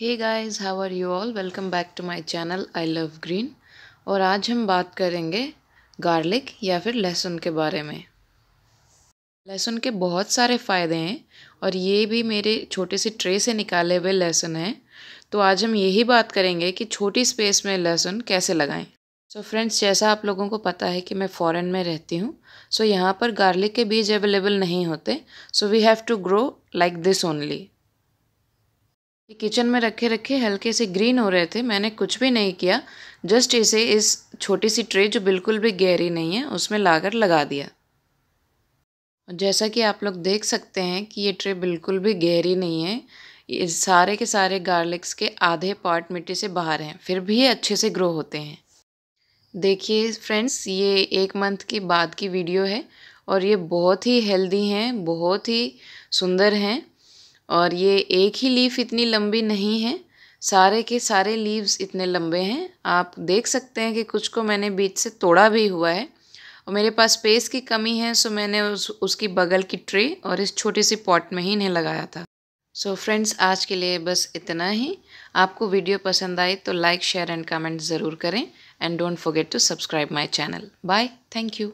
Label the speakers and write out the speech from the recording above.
Speaker 1: hey guys how are you all welcome back to my channel I love green और आज हम बात करेंगे गार्लिक या फिर लहसुन के बारे में लहसुन के बहुत सारे फ़ायदे हैं और ये भी मेरे छोटे से ट्रे से निकाले हुए लहसुन हैं तो आज हम यही बात करेंगे कि छोटी स्पेस में लहसुन कैसे लगाएं सो so फ्रेंड्स जैसा आप लोगों को पता है कि मैं फ़ॉरेन में रहती हूँ सो so यहाँ पर गार्लिक के बीज अवेलेबल नहीं होते so we have to grow like this only ये किचन में रखे रखे हल्के से ग्रीन हो रहे थे मैंने कुछ भी नहीं किया जस्ट इसे इस छोटी सी ट्रे जो बिल्कुल भी गहरी नहीं है उसमें लाकर लगा दिया और जैसा कि आप लोग देख सकते हैं कि ये ट्रे बिल्कुल भी गहरी नहीं है ये सारे के सारे गार्लिक्स के आधे पार्ट मिट्टी से बाहर हैं फिर भी ये अच्छे से ग्रो होते हैं देखिए फ्रेंड्स ये एक मंथ के बाद की वीडियो है और ये बहुत ही हेल्दी हैं बहुत ही सुंदर हैं और ये एक ही लीफ इतनी लंबी नहीं है सारे के सारे लीव्स इतने लंबे हैं आप देख सकते हैं कि कुछ को मैंने बीच से तोड़ा भी हुआ है और मेरे पास स्पेस की कमी है सो मैंने उस उसकी बगल की ट्रे और इस छोटी सी पॉट में ही इन्हें लगाया था सो so फ्रेंड्स आज के लिए बस इतना ही आपको वीडियो पसंद आए तो लाइक शेयर एंड कमेंट ज़रूर करें and don't forget to subscribe my channel bye thank you